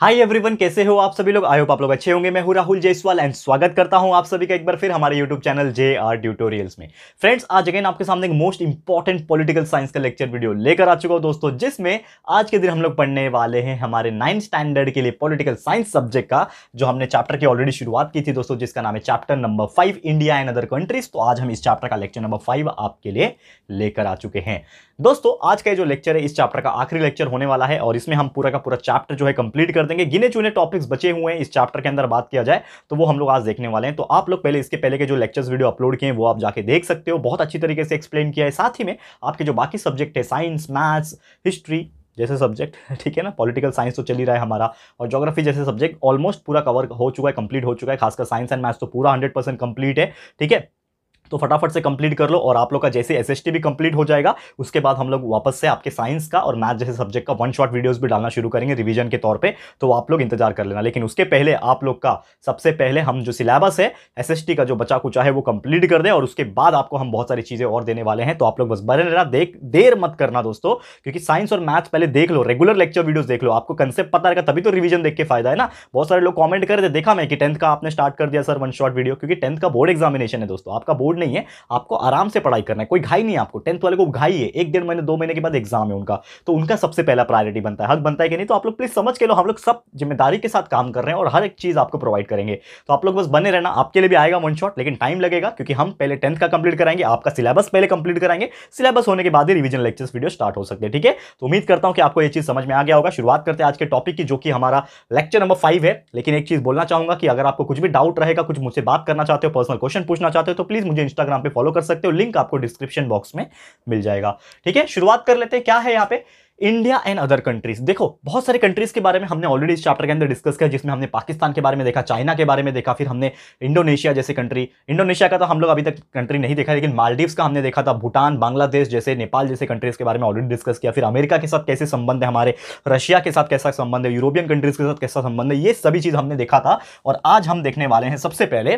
hi everyone कैसे हो आप सभी लोग आई होप आप लोग अच्छे होंगे मैं हूं राहुल जयसवाल एंड स्वागत करता हूं आप सभी का एक बार फिर हमारे YouTube channel J R tutorials में फ्रेंड्स आज अगेन आपके सामने एक मोस्ट इंपॉर्टेंट पॉलिटिकल साइंस का लेक्चर वीडियो लेकर आ चुका हूं दोस्तों जिसमें आज के दिन हम लोग पढ़ने वाले हैं हमारे नाइन्थ स्टैंडर्ड के लिए पॉलिटिकल साइंस सब्जेक्ट का जो हमने चैप्टर की ऑलरेडी शुरुआत की थी दोस्तों जिसका नाम है chapter number five India and other countries तो आज हम इस चैप्टर का लेक्चर नंबर फाइव आपके लिए लेकर आ चुके हैं दोस्तों आज का जो लेक्चर है इस चैप्टर का आखिरी लेक्चर होने वाला है और इसमें हम पूरा का पूरा चैप्टर जो है कंप्लीट कर देंगे गिने चुने टॉपिक्स बचे हुए हैं इस चैप्टर के अंदर बात किया जाए तो वो हम लोग आज देखने वाले हैं तो आप लोग पहले इसके पहले के जो लेक्चर्स वीडियो अपलोड किए हैं वो आप जाके देख सकते हो बहुत अच्छी तरीके से एक्सप्लेन किया है साथ ही में आपके जो बाकी सब्जेक्ट है साइंस मैथ्स हिस्ट्री जैसे सब्जेक्ट ठीक है ना पॉलिटिकल साइंस तो चली रहा है हमारा और ज्योग्राफी जैसे सब्जेक्ट ऑलमोस्ट पूरा कवर हो चुका है कंप्लीट हो चुका है खासकर साइंस एंड मैथ्स तो पूरा हंड्रेड परसेंट कंप्लीट है ठीक है तो फटाफट से कंप्लीट कर लो और आप लोग का जैसे एस भी कंप्लीट हो जाएगा उसके बाद हम लोग वापस से आपके साइंस का और मैथ जैसे सब्जेक्ट का वन शॉट वीडियोज़ भी डालना शुरू करेंगे रिविजन के तौर पर तो आप लोग इंतजार कर लेना लेकिन उसके पहले आप लोग का सबसे पहले हम जो सिलेबस है एस का जो बचा कुचा है वो कंप्लीट कर दें और उसके बाद आपको हम बहुत सारी चीज़ें और देने वाले हैं तो आप लोग बस बने रहना देख देर मत करना दोस्तों क्योंकि साइंस और मैथ पहले देख लो रेगुलर लेक्चर वीडियोस देख लो आपको कंसेप्ट पता रहेगा तभी तो रिवीजन देख के फायदा है ना बहुत सारे लोग कमेंट कर थे देखा मैं कि टेंथ का आपने स्टार्ट कर दिया सर वन शॉट वीडियो क्योंकि टेंथ का बोर्ड एग्जामिनेशन है दोस्तों आपका बोर्ड लोड नहीं है आपको आराम से पढ़ाई करना है कोई घाई नहीं आपको टेंथ वाले को घाई है एक डेढ़ महीने दो महीने के बाद एग्जाम है उनका तो उनका सबसे पहला प्रायोरिटी बनता है हक बनता है कि नहीं तो आप लोग प्लीज़ समझ के लो हम लोग सब जिम्मेदारी के साथ काम कर रहे हैं और हर एक चीज़ आपको प्रोवाइड करेंगे तो आप लोग बस बने रहना आपके लिए भी आएगा वन शॉट लेकिन टाइम लगेगा क्योंकि हम पहले टेंथ का कंप्लीट कराएंगे आपका सिलेबस पहले कंप्लीट कराएंगे सिलेबस होने के बाद ही रिविजन लेक्चर्स वीडियो स्टार्ट हो सकते हैं ठीक है तो उम्मीद करता हूँ कि आपको यह चीज़ समझ में आ गया होगा शुरुआत करते हैं आज के टॉपिक की जो कि हमारा लेक्चर नंबर फाइव है लेकिन एक चीज़ बोलना चाहूंगा कि अगर आपको कुछ भी डाउट रहेगा कुछ मुझसे बात करना चाहते हो पर्सनल क्वेश्चन पूछना चाहते हो तो प्लीज़ मुझे इंस्टाग्राम पे फॉलो कर सकते हो लिंक आपको डिस्क्रिप्शन बॉक्स में मिल जाएगा ठीक है शुरुआत कर लेते हैं क्या है यहाँ पे इंडिया एंड अदर कंट्रीज देखो बहुत सारे कंट्रीज के बारे में हमने ऑलरेडी इस चैप्टर के अंदर डिस्कस किया जिसमें हमने पाकिस्तान के बारे में देखा चाइना के बारे में देखा फिर हमने इंडोनेशिया जैसे कंट्री इंडोनेशिया का तो हम लोग अभी तक कंट्री नहीं देखा लेकिन मालदीव्स का हमने देखा था भूटान बांग्लादेश जैसे नेपाल जैसे कंट्रीज के बारे में ऑलरेडी डिस्कस किया फिर अमेरिका के साथ कैसे संबंध है हमारे रशिया के साथ कैसा संबंध है यूरोपियन कंट्रीज के साथ कैसा संबंध है ये सभी चीज़ हमने देखा था और आज हम देखने वाले हैं सबसे पहले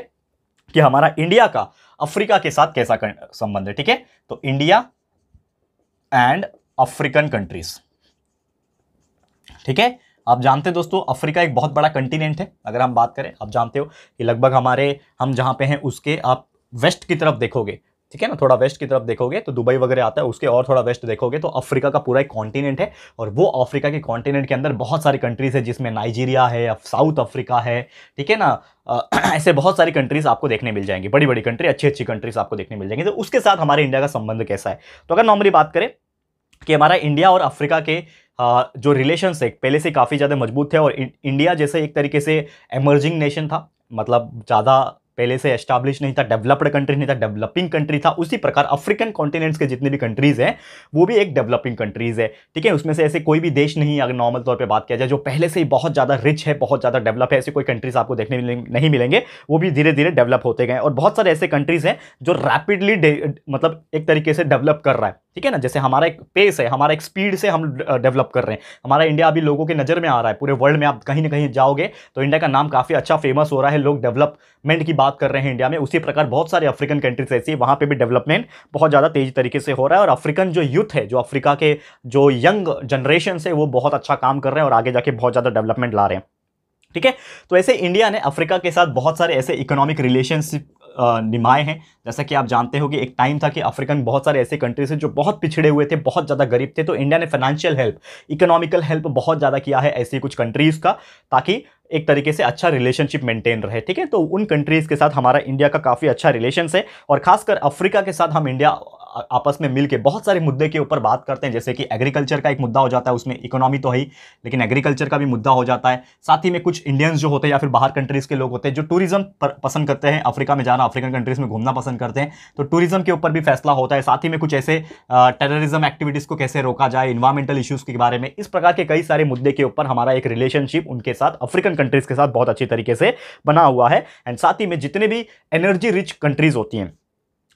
कि हमारा इंडिया का अफ्रीका के साथ कैसा संबंध है ठीक है तो इंडिया एंड अफ्रीकन कंट्रीज ठीक है आप जानते हैं दोस्तों अफ्रीका एक बहुत बड़ा कंटिनेंट है अगर हम बात करें आप जानते हो कि लगभग हमारे हम जहां पे हैं उसके आप वेस्ट की तरफ देखोगे ठीक है ना थोड़ा वेस्ट की तरफ देखोगे तो दुबई वगैरह आता है उसके और थोड़ा वेस्ट देखोगे तो अफ्रीका का पूरा एक कॉन्टिनेंट है और वो अफ्रीका के कॉन्टिनेंट के अंदर बहुत सारी कंट्रीज है जिसमें नाइजीरिया है साउथ अफ्रीका है ठीक है ना ऐसे बहुत सारी कंट्रीज आपको देखने मिल जाएंगी बड़ी बड़ी कंट्री अच्छी अच्छी कंट्रीज आपको देखने मिल जाएंगी तो उसके साथ हमारे इंडिया का संबंध कैसा है तो अगर नॉर्मली बात करें कि हमारा इंडिया और अफ्रीका के जो रिलेशन है पहले से काफ़ी ज़्यादा मजबूत थे और इंडिया जैसे एक तरीके से एमर्जिंग नेशन था मतलब ज़्यादा पहले से एस्टाब्लिश नहीं था डेवलप्ड कंट्री नहीं था डेवलपिंग कंट्री था उसी प्रकार अफ्रीकन कॉन्टिनेंट्स के जितने भी कंट्रीज़ हैं वो भी एक डेवलपिंग कंट्रीज़ है ठीक है उसमें से ऐसे कोई भी देश नहीं अगर नॉर्मल तौर पर बात किया जाए जो पहले से ही बहुत ज़्यादा रिच है बहुत ज़्यादा डेवलप है ऐसे कोई कंट्रीज़ आपको देखने नहीं मिलेंगे वो भी धीरे धीरे डेवलप होते गए और बहुत सारे ऐसे कंट्रीज़ हैं जो रैपिडली मतलब एक तरीके से डेवलप कर रहा है ठीक है ना जैसे हमारा एक पेस है हमारा एक स्पीड से हम डेवलप कर रहे हैं हमारा इंडिया अभी लोगों की नज़र में आ रहा है पूरे वर्ल्ड में आप कहीं ना कहीं जाओगे तो इंडिया का नाम काफ़ी अच्छा फेमस हो रहा है लोग डेवलपमेंट की बात कर रहे हैं इंडिया में उसी प्रकार बहुत सारे अफ्रीकन कंट्रीज ऐसी वहाँ पर भी डेवलपमेंट बहुत ज़्यादा तेज़ तरीके से हो रहा है और अफ्रीकन जो यूथ है जो अफ्रीका के जो यंग जनरेशन है वो बहुत अच्छा काम कर रहे हैं और आगे जाके बहुत ज़्यादा डेवलपमेंट ला रहे हैं ठीक है तो ऐसे इंडिया ने अफ्रीका के साथ बहुत सारे ऐसे इकोनॉमिक रिलेशनशिप निभाए हैं जैसा कि आप जानते हो कि एक टाइम था कि अफ्रीकन बहुत सारे ऐसे कंट्रीज हैं जो बहुत पिछड़े हुए थे बहुत ज़्यादा गरीब थे तो इंडिया ने फाइनेंशियल हेल्प इकोनॉमिकल हेल्प बहुत ज़्यादा किया है ऐसी कुछ कंट्रीज़ का ताकि एक तरीके से अच्छा रिलेशनशिप मेंटेन रहे ठीक है तो उन कंट्रीज़ के साथ हमारा इंडिया का काफ़ी अच्छा रिलेशन है और खासकर अफ्रीका के साथ हम इंडिया आपस में मिलकर बहुत सारे मुद्दे के ऊपर बात करते हैं जैसे कि एग्रीकल्चर का एक मुद्दा हो जाता है उसमें इकोनॉमी तो है ही लेकिन एग्रीकल्चर का भी मुद्दा हो जाता है साथ ही में कुछ इंडियंस जो होते हैं या फिर बाहर कंट्रीज़ के लोग होते हैं जो टूरिज्म पसंद करते हैं अफ्रीका में जाना अफ्रीकन कंट्रीज़ में घूमना पसंद करते हैं तो टूरिज्म के ऊपर भी फैसला होता है साथ ही में कुछ ऐसे टेररिज्म एक्टिविटीज़ को कैसे रोका जाए इन्वायरमेंटल इशूज़ के बारे में इस प्रकार के कई सारे मुद्दे के ऊपर हमारा एक रिलेशनशिप उनके साथ अफ्रीकन कंट्रीज़ के साथ बहुत अच्छी तरीके से बना हुआ है एंड साथ ही में जितने भी एनर्जी रिच कंट्रीज़ होती हैं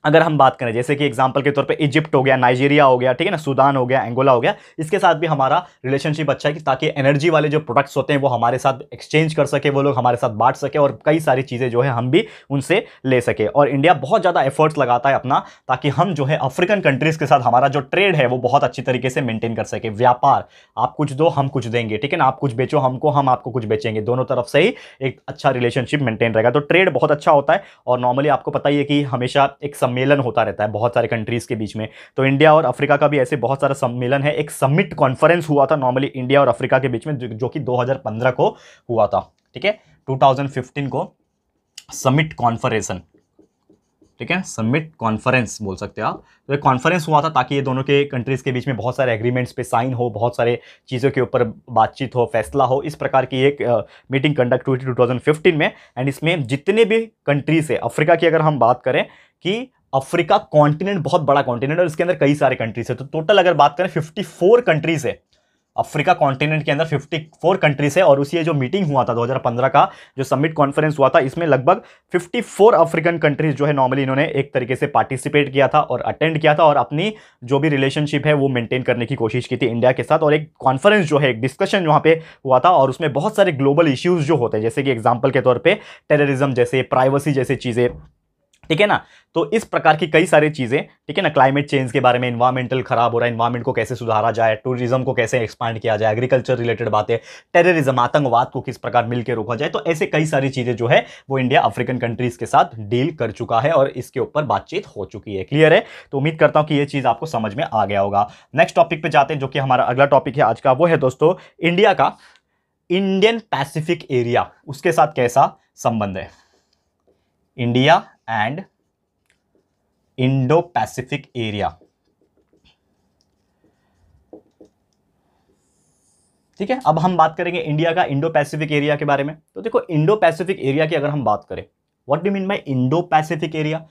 अगर हम बात करें जैसे कि एग्जांपल के तौर पे इजिप्ट हो गया नाइजीरिया हो गया ठीक है ना सूदान हो गया एंगोला हो गया इसके साथ भी हमारा रिलेशनशिप अच्छा है कि ताकि एनर्जी वाले जो प्रोडक्ट्स होते हैं वो हमारे साथ एक्सचेंज कर सके वो लोग हमारे साथ बांट सके और कई सारी चीज़ें जो है हम भी उनसे ले सके और इंडिया बहुत ज़्यादा एफर्ट्स लगाता है अपना ताकि हम जो है अफ्रीकन कंट्रीज़ के साथ हमारा जो ट्रेड है वो बहुत अच्छी तरीके से मेनटेन कर सके व्यापार आप कुछ दो हम कुछ देंगे ठीक है ना आप कुछ बेचो हमको हम आपको कुछ बेचेंगे दोनों तरफ से ही एक अच्छा रिलेशनशिप मेनटेन रहेगा तो ट्रेड बहुत अच्छा होता है और नॉर्मली आपको पता ही है कि हमेशा एक समय सम्मेलन होता रहता है बहुत सारे कंट्रीज़ के बीच में तो इंडिया और अफ्रीका का भी ऐसे बहुत सारा सम्मेलन है एक समिट कॉन्फ्रेंस हुआ था नॉर्मली इंडिया और अफ्रीका के बीच में जो, कि 2015 को हुआ था ठीक है 2015 को समिट कॉन्फ्रेंसन ठीक है समिट कॉन्फ्रेंस बोल सकते हो आप तो कॉन्फ्रेंस हुआ था ताकि ये दोनों के कंट्रीज़ के बीच में बहुत सारे एग्रीमेंट्स पे साइन हो बहुत सारे चीज़ों के ऊपर बातचीत हो फैसला हो इस प्रकार की एक मीटिंग कंडक्ट हुई थी 2015 में एंड इसमें जितने भी कंट्रीज़ है अफ्रीका की अगर हम बात करें कि अफ्रीका कॉन्टिनेंट बहुत बड़ा कॉन्टिनेंट और इसके अंदर कई सारे कंट्रीज है तो टोटल अगर बात करें 54 कंट्रीज है अफ्रीका कॉन्टिनेंट के अंदर 54 कंट्रीज है और उसी जो मीटिंग हुआ था 2015 का जो समिट कॉन्फ्रेंस हुआ था इसमें लगभग 54 अफ्रीकन कंट्रीज जो है नॉर्मली इन्होंने एक तरीके से पार्टिसिपेट किया था और अटेंड किया था और अपनी जो भी रिलेशनशिप है वो मेंटेन करने की कोशिश की थी इंडिया के साथ और एक कॉन्फ्रेंस जो है एक डिस्कशन वहाँ पे हुआ था और उसमें बहुत सारे ग्लोबल इश्यूज़ जो होते हैं जैसे कि एग्जाम्पल के तौर पर टेररिज्म जैसे प्राइवेसी जैसे चीज़ें ठीक है ना तो इस प्रकार की कई सारी चीज़ें ठीक है ना क्लाइमेट चेंज के बारे में इन्वायरमेंटल खराब हो रहा है इन्वायरमेंट को कैसे सुधारा जाए टूरिज्म को कैसे एक्सपांड किया जाए एग्रीकल्चर रिलेटेड बातें टेररिज्म आतंकवाद को किस प्रकार मिलकर रोका जाए तो ऐसे कई सारी चीज़ें जो है वो इंडिया अफ्रीकन कंट्रीज़ के साथ डील कर चुका है और इसके ऊपर बातचीत हो चुकी है क्लियर है तो उम्मीद करता हूँ कि ये चीज़ आपको समझ में आ गया होगा नेक्स्ट टॉपिक पर जाते हैं जो कि हमारा अगला टॉपिक है आज का वो है दोस्तों इंडिया का इंडियन पैसिफिक एरिया उसके साथ कैसा संबंध है India and Indo Pacific area ठीक है अब हम बात करेंगे इंडिया का इंडो पैसिफिक एरिया के बारे में तो देखो इंडो पैसिफिक एरिया की अगर हम बात करें what do mean by Indo Pacific area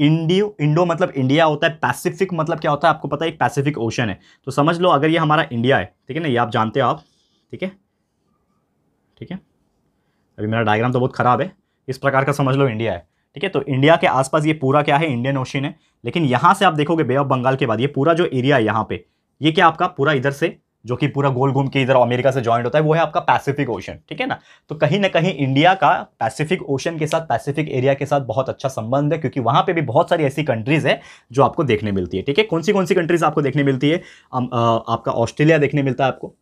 इंडियो इंडो मतलब इंडिया होता है पैसिफिक मतलब क्या होता है आपको पता है एक पैसिफिक ओशन है तो समझ लो अगर ये हमारा इंडिया है ठीक है ना ये आप जानते हो आप ठीक है ठीक है अभी मेरा डायग्राम तो बहुत ख़राब है इस प्रकार का समझ लो इंडिया है ठीक है तो इंडिया के आसपास ये पूरा क्या है इंडियन ओशन है लेकिन यहाँ से आप देखोगे बे ऑफ बंगाल के बाद ये पूरा जो एरिया है यहाँ पे ये क्या आपका पूरा इधर से जो कि पूरा गोल घूम के इधर अमेरिका से ज्वाइंट होता है वो है आपका पैसिफिक ओशन ठीक है ना तो कहीं ना कहीं इंडिया का पैसिफिक ओशन के साथ पैसिफिक एरिया के साथ बहुत अच्छा संबंध है क्योंकि वहां पे भी बहुत सारी ऐसी कंट्रीज है जो आपको देखने मिलती है ठीक है कौन सी कौन सी कंट्रीज आपको देखने मिलती है आ, आ, आपका ऑस्ट्रेलिया देखने मिलता है आपको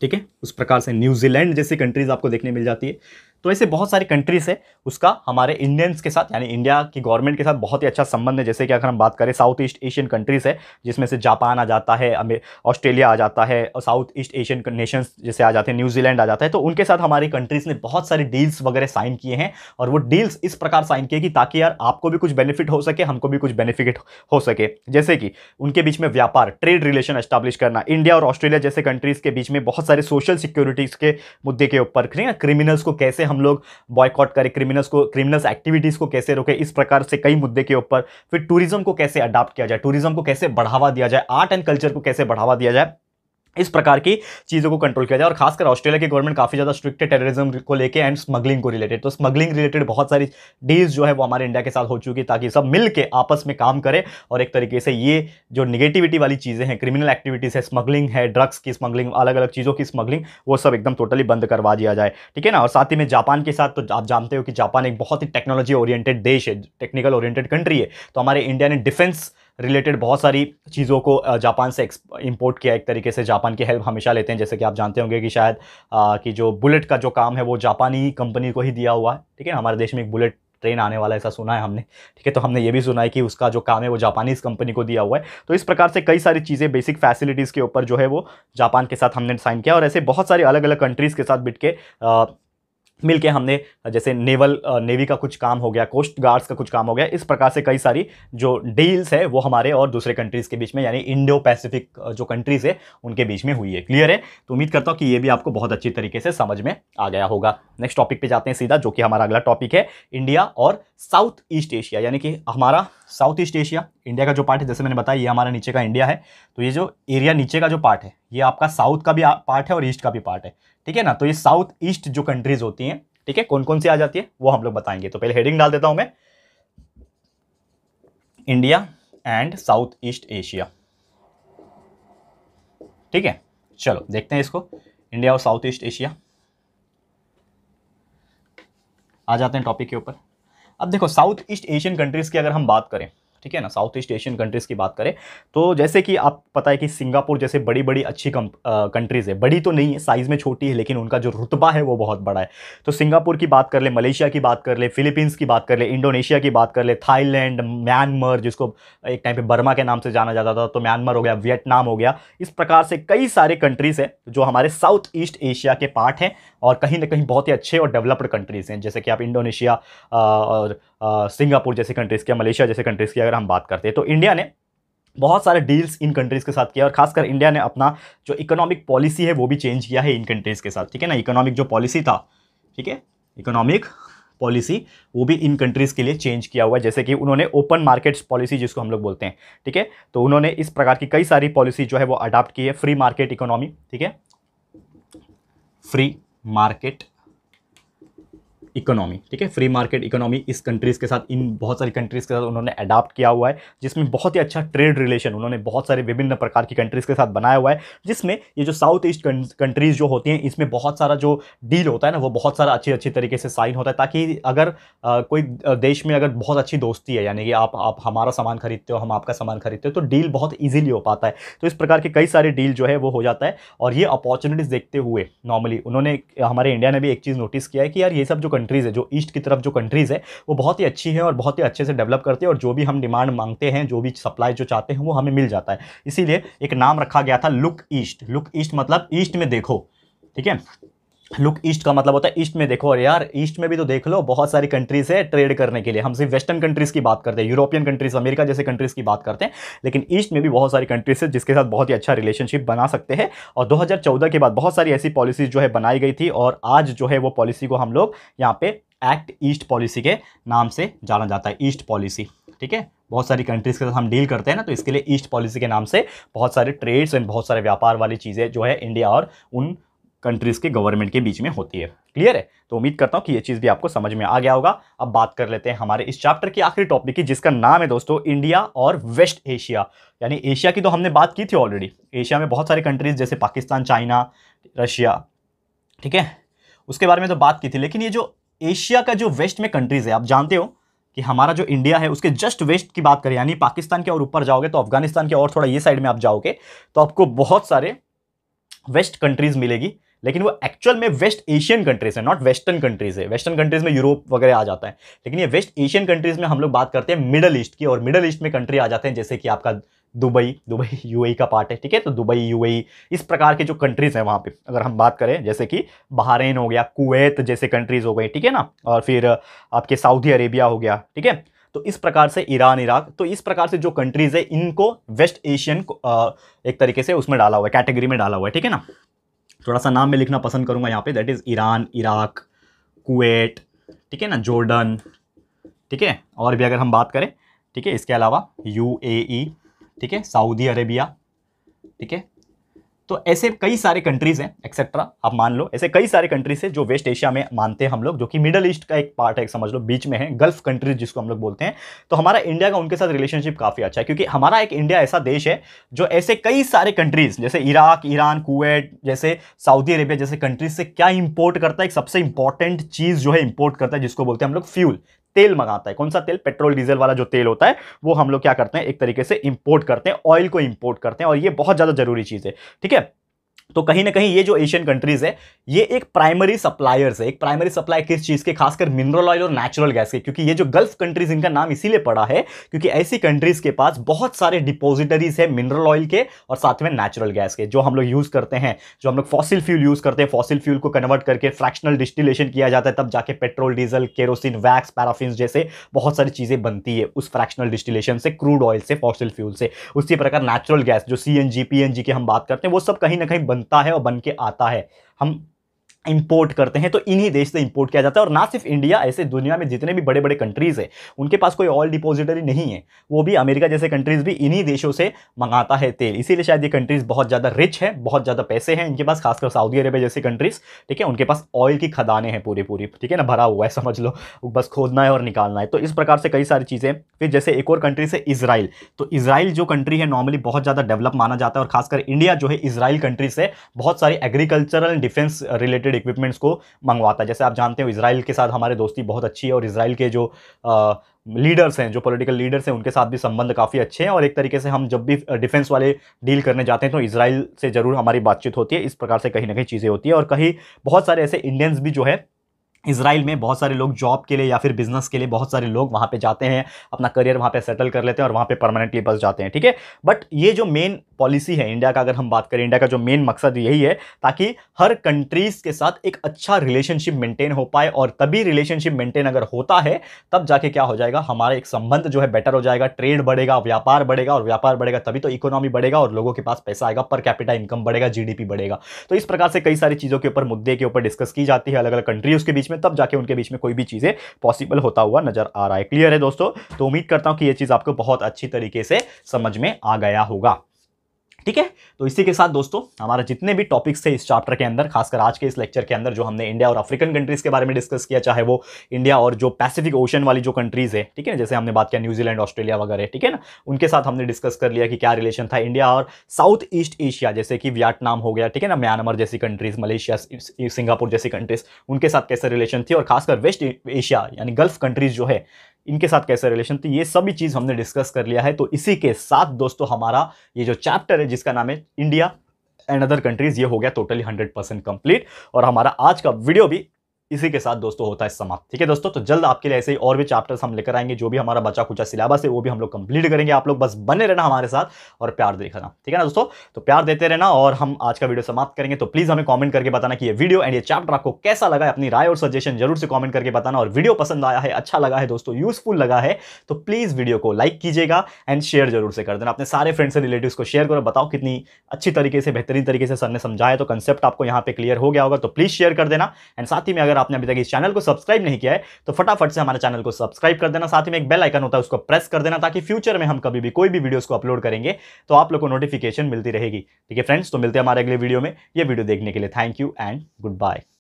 ठीक है उस प्रकार से न्यूजीलैंड जैसी कंट्रीज आपको देखने मिल जाती है तो ऐसे बहुत सारी कंट्रीज़ है उसका हमारे इंडियंस के साथ यानी इंडिया की गवर्नमेंट के साथ बहुत ही अच्छा संबंध है जैसे कि अगर हम बात करें साउथ ईस्ट एशियन कंट्रीज़ है जिसमें से जापान आ जाता है ऑस्ट्रेलिया आ जाता है और साउथ ईस्ट एशियन नेशंस जैसे आ जाते हैं न्यूजीलैंड आ जाता है तो उनके साथ हमारी कंट्रीज़ ने बहुत सारी डील्स वगैरह साइन किए हैं और वो डील्स इस प्रकार साइन किए कि ताकि यार आपको भी कुछ बेनिफिट हो सके हमको भी कुछ बेनिफिट हो सके जैसे कि उनके बीच में व्यापार ट्रेड रिलेशन एस्टाब्लिश करना इंडिया और ऑस्ट्रेलिया जैसे कंट्रीज़ के बीच में बहुत सारे सोशल सिक्योरिटीज़ के मुद्दे के ऊपर क्रिमिनल्स को कैसे हम हम लोग बॉयकॉट करें क्रिमिनल्स को क्रिमिनल्स एक्टिविटीज़ को कैसे रोके इस प्रकार से कई मुद्दे के ऊपर फिर टूरिज्म को कैसे अडाप्ट किया जाए टूरिज्म को कैसे बढ़ावा दिया जाए आर्ट एंड कल्चर को कैसे बढ़ावा दिया जाए इस प्रकार की चीज़ों को कंट्रोल किया जाए और खासकर ऑस्ट्रेलिया की गवर्नमेंट काफ़ी ज़्यादा स्ट्रिक्ट है टेररिज्म को लेके एंड स्मगलिंग को रिलेटेड तो स्मगलिंग रिलेटेड बहुत सारी डील्स जो है वो हमारे इंडिया के साथ हो चुकी है ताकि सब मिल के आपस में काम करें और एक तरीके से ये जो निगेटिविटी वाली चीज़ें हैं क्रिमिनल एक्टिविटीज़ है स्मगलिंग है ड्रग्स की स्मगलिंग अलग अलग चीज़ों की स्मगलिंग वो सब एकदम टोटली बंद करवा दिया जाए ठीक है ना और साथ ही में जापान के साथ तो आप जानते हो कि जापान एक बहुत ही टेक्नोलॉजी ओरिएटेड देश है टेक्निकल ओरिएटेड कंट्री है तो हमारे इंडिया ने डिफेंस रिलेटेड बहुत सारी चीज़ों को जापान से इंपोर्ट किया एक तरीके से जापान की हेल्प हमेशा लेते हैं जैसे कि आप जानते होंगे कि शायद आ, कि जो बुलेट का जो काम है वो जापानी कंपनी को ही दिया हुआ है ठीक है हमारे देश में एक बुलेट ट्रेन आने वाला ऐसा सुना है हमने ठीक है तो हमने ये भी सुना है कि उसका जो काम है वो जापानीज़ कंपनी को दिया हुआ है तो इस प्रकार से कई सारी चीज़ें बेसिक फैसिलिटीज़ के ऊपर जो है वो जापान के साथ हमने साइन किया और ऐसे बहुत सारे अलग अलग कंट्रीज़ के साथ बिट के मिलके हमने जैसे नेवल नेवी का कुछ काम हो गया कोस्ट गार्ड्स का कुछ काम हो गया इस प्रकार से कई सारी जो डील्स है वो हमारे और दूसरे कंट्रीज़ के बीच में यानी इंडो पैसिफिक जो कंट्रीज़ है उनके बीच में हुई है क्लियर है तो उम्मीद करता हूँ कि ये भी आपको बहुत अच्छी तरीके से समझ में आ गया होगा नेक्स्ट टॉपिक पे जाते हैं सीधा जो कि हमारा अगला टॉपिक है इंडिया और साउथ ईस्ट एशिया यानी कि हमारा साउथ ईस्ट एशिया इंडिया का जो पार्ट है जैसे मैंने बताया ये हमारा नीचे का इंडिया है तो ये जो एरिया नीचे का जो पार्ट है ये आपका साउथ का भी पार्ट है और ईस्ट का भी पार्ट है ठीक है ना तो ये साउथ ईस्ट जो कंट्रीज होती हैं ठीक है कौन कौन सी आ जाती है वो हम लोग बताएंगे तो पहले हेडिंग डाल देता हूं मैं India and South East Asia ठीक है चलो देखते हैं इसको इंडिया और साउथ ईस्ट एशिया आ जाते हैं टॉपिक के ऊपर अब देखो साउथ ईस्ट एशियन कंट्रीज की अगर हम बात करें ठीक है ना साउथ ईस्ट एशियन कंट्रीज़ की बात करें तो जैसे कि आप पता है कि सिंगापुर जैसे बड़ी बड़ी अच्छी कंट्रीज़ है बड़ी तो नहीं है साइज़ में छोटी है लेकिन उनका जो रुतबा है वो बहुत बड़ा है तो सिंगापुर की बात कर ले मलेशिया की बात कर ले फिलीपींस की बात कर ले इंडोनेशिया की बात कर ले थाईलैंड म्यांमार जिसको एक टाइम पर बर्मा के नाम से जाना जाता था तो म्यांमार हो गया वियतनाम हो गया इस प्रकार से कई सारे कंट्रीज़ हैं जो हमारे साउथ ईस्ट एशिया के पार्ट हैं और कहीं ना कहीं बहुत ही अच्छे और डेवलप्ड कंट्रीज़ हैं जैसे कि आप इंडोनेशिया और सिंगापुर जैसे कंट्रीज़ की मलेशिया जैसे कंट्रीज़ की अगर हम बात करते हैं तो इंडिया ने बहुत सारे डील्स इन कंट्रीज़ के साथ किया और खासकर इंडिया ने अपना जो इकोनॉमिक पॉलिसी है वो भी चेंज किया है इन कंट्रीज़ के साथ ठीक है ना इकोनॉमिक जो पॉलिसी था ठीक है इकोनॉमिक पॉलिसी वो भी इन कंट्रीज़ के लिए चेंज किया हुआ है जैसे कि उन्होंने ओपन मार्केट्स पॉलिसी जिसको हम लोग बोलते हैं ठीक है तो उन्होंने इस प्रकार की कई सारी पॉलिसी जो है वो अडाप्ट की है फ्री मार्केट इकोनॉमी ठीक है फ्री market इकोनॉमी ठीक है फ्री मार्केट इकोनॉमी इस कंट्रीज़ के साथ इन बहुत सारी कंट्रीज़ के साथ उन्होंने अडाप्ट किया हुआ है जिसमें बहुत ही अच्छा ट्रेड रिलेशन उन्होंने बहुत सारे विभिन्न प्रकार की कंट्रीज़ के साथ बनाया हुआ है जिसमें ये जो साउथ ईस्ट कंट्रीज़ जो होती हैं इसमें बहुत सारा जो डील होता है ना वो बहुत सारा अच्छे अच्छे तरीके से साइन होता है ताकि अगर आ, कोई देश में अगर बहुत अच्छी दोस्ती है यानी कि आप आप हमारा सामान खरीदते हो हम आपका सामान खरीदते हो तो डील बहुत ईजिली हो पाता है तो इस प्रकार के कई सारे डील जो है वो हो जाता है और ये अपॉर्चुनिटीज़ देखते हुए नॉर्मली उन्होंने हमारे इंडिया ने भी एक चीज़ नोटिस किया है कि यार ये सब जो कंट्रीज़ है जो ईस्ट की तरफ जो कंट्रीज़ है वो बहुत ही अच्छी है और बहुत ही अच्छे से डेवलप करती है और जो भी हम डिमांड मांगते हैं जो भी सप्लाई जो चाहते हैं वो हमें मिल जाता है इसीलिए एक नाम रखा गया था लुक ईस्ट लुक ईस्ट मतलब ईस्ट में देखो ठीक है लुक ईस्ट का मतलब होता है ईस्ट में देखो और यार ईस्ट में भी तो देख लो बहुत सारी कंट्रीज है ट्रेड करने के लिए हम सिर्फ वेस्टर्न कंट्रीज़ की बात करते हैं यूरोपियन कंट्रीज अमेरिका जैसे कंट्रीज़ की बात करते हैं लेकिन ईस्ट में भी बहुत सारी कंट्रीज है जिसके साथ बहुत ही अच्छा रिलेशनशिप बना सकते हैं और दो के बाद बहुत सारी ऐसी पॉलिसीज जो है बनाई गई थी और आज जो है वो पॉलिसी को हम लोग यहाँ पे एक्ट ईस्ट पॉलिसी के नाम से जाना जाता है ईस्ट पॉलिसी ठीक है बहुत सारी कंट्रीज़ के साथ हम डील करते हैं ना तो इसके लिए ईस्ट पॉलिसी के नाम से बहुत सारे ट्रेड्स एंड बहुत सारे व्यापार वाली चीज़ें जो है इंडिया और उन कंट्रीज़ के गवर्नमेंट के बीच में होती है क्लियर है तो उम्मीद करता हूँ कि ये चीज़ भी आपको समझ में आ गया होगा अब बात कर लेते हैं हमारे इस चैप्टर की आखिरी टॉपिक की जिसका नाम है दोस्तों इंडिया और वेस्ट एशिया यानी एशिया की तो हमने बात की थी ऑलरेडी एशिया में बहुत सारे कंट्रीज़ जैसे पाकिस्तान चाइना रशिया ठीक है उसके बारे में तो बात की थी लेकिन ये जो एशिया का जो वेस्ट में कंट्रीज़ है आप जानते हो कि हमारा जो इंडिया है उसके जस्ट वेस्ट की बात करें यानी पाकिस्तान के और ऊपर जाओगे तो अफगानिस्तान के और थोड़ा ये साइड में आप जाओगे तो आपको बहुत सारे वेस्ट कंट्रीज़ मिलेगी लेकिन वो एक्चुअल में वेस्ट एशियन कंट्रीज है नॉट वेस्टर्न कंट्रीज है वेस्टर्न कंट्रीज में यूरोप वगैरह आ जाता है लेकिन ये वेस्ट एशियन कंट्रीज में हम लोग बात करते हैं मिडल ईस्ट की और मिडल ईस्ट में कंट्री आ जाते हैं जैसे कि आपका दुबई दुबई यूएई का पार्ट है ठीक है तो दुबई यूएई e, इस प्रकार के जो कंट्रीज़ हैं वहाँ पे अगर हम बात करें जैसे कि बहरेन हो गया कुवैत जैसे कंट्रीज़ हो गई ठीक है ना और फिर आपके सऊदी अरेबिया हो गया ठीक है तो इस प्रकार से ईरान इराक तो इस प्रकार से जो कंट्रीज़ है इनको वेस्ट एशियन एक तरीके से उसमें डाला हुआ है कैटेगरी में डाला हुआ है ठीक है ना थोड़ा सा नाम मैं लिखना पसंद करूँगा यहाँ पे that is Iran Iraq Kuwait ठीक है ना जॉर्डन ठीक है और भी अगर हम बात करें ठीक है इसके अलावा यू ए ठीक है सऊदी अरेबिया ठीक है तो ऐसे कई सारे कंट्रीज़ हैं एक्सेट्रा आप मान लो ऐसे कई सारे कंट्रीज है जो वेस्ट एशिया में मानते हैं हम लोग जो कि मिडल ईस्ट का एक पार्ट है समझ लो बीच में है गल्फ कंट्रीज जिसको हम लोग बोलते हैं तो हमारा इंडिया का उनके साथ रिलेशनशिप काफ़ी अच्छा है क्योंकि हमारा एक इंडिया ऐसा देश है जो ऐसे कई सारे कंट्रीज़ जैसे इराक ईरान कुवैत जैसे सऊदी अरेबिया जैसे कंट्रीज से क्या इंपोर्ट करता है एक सबसे इंपॉर्टेंट चीज़ जो है इंपोर्ट करता है जिसको बोलते हैं हम लोग फ्यूल तेल मंगाता है कौन सा तेल पेट्रोल डीजल वाला जो तेल होता है वो हम लोग क्या करते हैं एक तरीके से इंपोर्ट करते हैं ऑयल को इंपोर्ट करते हैं और ये बहुत ज़्यादा जरूरी चीज़ है ठीक है तो कहीं ना कहीं ये जो एशियन कंट्रीज है ये एक प्राइमरी सप्लायर्स है एक प्राइमरी सप्लाई किस चीज़ के खासकर मिनरल ऑयल और नेचुरल गैस के क्योंकि ये जो गल्फ कंट्रीज इनका नाम इसीलिए पड़ा है क्योंकि ऐसी कंट्रीज के पास बहुत सारे डिपोजिटरीज है मिनरल ऑयल के और साथ में नेचुरल गैस के जो हम लोग यूज़ करते हैं जो हम लोग फॉसिल फ्यूल यूज़ करते हैं फॉसिल फ्यूल को कन्वर्ट करके फ्रैक्शनल डिस्टिलेशन किया जाता है तब जाके petrol diesel kerosene wax paraffin जैसे बहुत सारी चीज़ें बनती है उस फ्रैक्शनल डिस्टिलेशन से क्रूड ऑयल से फॉसिल फ्यूल से उसी प्रकार नेचुरल गैस जो C N G P N G की हम बात करते हैं वो सब कहीं ना कहीं बनता है और बन के आता है हम इंपोर्ट करते हैं तो इन्हीं देश से इंपोर्ट किया जाता है और ना सिर्फ इंडिया ऐसे दुनिया में जितने भी बड़े बड़े कंट्रीज़ हैं उनके पास कोई ऑयल डिपोजिटरी नहीं है वो भी अमेरिका जैसे कंट्रीज़ भी इन्हीं देशों से मंगाता है तेल इसीलिए शायद ये कंट्रीज़ बहुत ज़्यादा रिच है बहुत ज़्यादा पैसे हैं इनके पास खासकर सऊदी अरेबिया जैसी कंट्रीज़ ठीक है उनके पास ऑयल की खदानें हैं पूरी पूरी ठीक है ना भरा हुआ है समझ लो बस खोदना है और निकालना है तो इस प्रकार से कई सारी चीज़ें फिर जैसे एक और कंट्री से इसराइल तो इसराइल जो कंट्री है नॉर्मली बहुत ज़्यादा डेवलप माना जाता है और खासकर इंडिया जो है इसराइल कंट्री से बहुत सारी agricultural defence related related equipments को मंगवाता है जैसे आप जानते हो इसराइल के साथ हमारे दोस्ती बहुत अच्छी है और इसराइल के जो आ, लीडर्स हैं जो पॉलिटिकल लीडर्स हैं उनके साथ भी संबंध काफ़ी अच्छे हैं और एक तरीके से हम जब भी डिफेंस वाले डील करने जाते हैं तो इसराइल से ज़रूर हमारी बातचीत होती है इस प्रकार से कहीं ना कहीं चीज़ें होती है और कहीं बहुत सारे ऐसे इंडियंस भी जो है इसराइल में बहुत सारे लोग जॉब के लिए या फिर बिजनेस के लिए बहुत सारे लोग वहाँ पे जाते हैं अपना करियर वहाँ पे सेटल कर लेते हैं और वहाँ पे परमानेंटली बस जाते हैं ठीक है बट ये जो मेन पॉलिसी है इंडिया का अगर हम बात करें इंडिया का जो मेन मकसद यही है ताकि हर कंट्रीज़ के साथ एक अच्छा रिलेशनशिप मेंटेन हो पाए और तभी रिलेशनशिप मेंटेन अगर होता है तब जाके क्या हो जाएगा हमारा एक संबंध जो है बेटर हो जाएगा ट्रेड बढ़ेगा व्यापार बढ़ेगा और व्यापार बढ़ेगा तभी तो इकोनॉमी बढ़ेगा और लोगों के पास पैसा आएगा पर कैपिटा इनकम बढ़ेगा जी बढ़ेगा तो इस प्रकार से कई सारी चीज़ों के ऊपर मुद्दे के ऊपर डिस्कस की जाती है अलग अलग कंट्रीज़ के बीच में में तब जाके उनके बीच में कोई भी चीज़ें पॉसिबल होता हुआ नजर आ रहा है क्लियर है दोस्तों तो उम्मीद करता हूँ कि ये चीज़ आपको बहुत अच्छी तरीके से समझ में आ गया होगा ठीक है तो इसी के साथ दोस्तों हमारा जितने भी टॉपिक्स थे इस चैप्टर के अंदर खासकर आज के इस लेक्चर के अंदर जो हमने इंडिया और अफ्रीकन कंट्रीज़ के बारे में डिस्कस किया चाहे वो इंडिया और जो पैसिफिक ओशन वाली जो कंट्रीज़ है ठीक है ना जैसे हमने बात किया न्यूजीलैंड ऑस्ट्रेलिया वगैरह ठीक है ना उनके साथ हमने डिस्कस कर लिया कि क्या रिलेशन था इंडिया और साउथ ईस्ट एशिया जैसे कि वियटनाम हो गया ठीक है ना म्यांमार जैसी कंट्रीज़ मलेशिया सिंगापुर जैसी कंट्रीज़ उनके साथ कैसे रिलेशन थी और खासकर वेस्ट एशिया यानी गल्फ कंट्रीज़ जो है इनके साथ कैसा रिलेशन तो ये सभी चीज़ हमने डिस्कस कर लिया है तो इसी के साथ दोस्तों हमारा ये जो चैप्टर है जिसका नाम है इंडिया एंड अदर कंट्रीज़ ये हो गया टोटली हंड्रेड परसेंट कंप्लीट और हमारा आज का वीडियो भी इसी के साथ दोस्तों होता है समाप्त ठीक है दोस्तों तो जल्द आपके लिए ऐसे ही और भी चैप्टर्स हम लेकर आएंगे जो भी हमारा बचा खुचा सिलेबस है वो भी हम लोग कंप्लीट करेंगे आप लोग बस बने रहना हमारे साथ और प्यार देखना ठीक है ना दोस्तों तो प्यार देते रहना और हम आज का वीडियो समाप्त करेंगे तो प्लीज़ हमें कॉमेंट करके बताना कि ये वीडियो एंड ये चैप्टर आपको कैसा लगा है अपनी राय और सजेशन जरूर से कॉमेंट करके बताना और वीडियो पसंद आया है अच्छा लगा है दोस्तों यूजफुल लगा है तो प्लीज़ वीडियो को लाइक कीजिएगा एंड शेयर जरूर से कर देना अपने सारे फ्रेंड्स एंड रिलेटिव को शेयर करो बताओ कितनी अच्छी तरीके से बेहतरीन तरीके से सर ने समझाया तो कंसेप्ट आपको यहाँ पे क्लियर हो गया होगा तो प्लीज़ शेयर कर देना एंड साथ ही में अगर अगर आपने अभी तक इस चैनल को सब्सक्राइब नहीं किया है तो फटाफट से हमारे चैनल को सब्सक्राइब कर देना साथ ही में एक बेल आइकन होता है उसको प्रेस कर देना ताकि फ्यूचर में हम कभी भी कोई भी वीडियोस को अपलोड करेंगे तो आप लोग को नोटिफिकेशन मिलती रहेगी ठीक है फ्रेंड्स तो मिलते हैं हमारे अगले वीडियो में ये वीडियो देखने के लिए thank you and good bye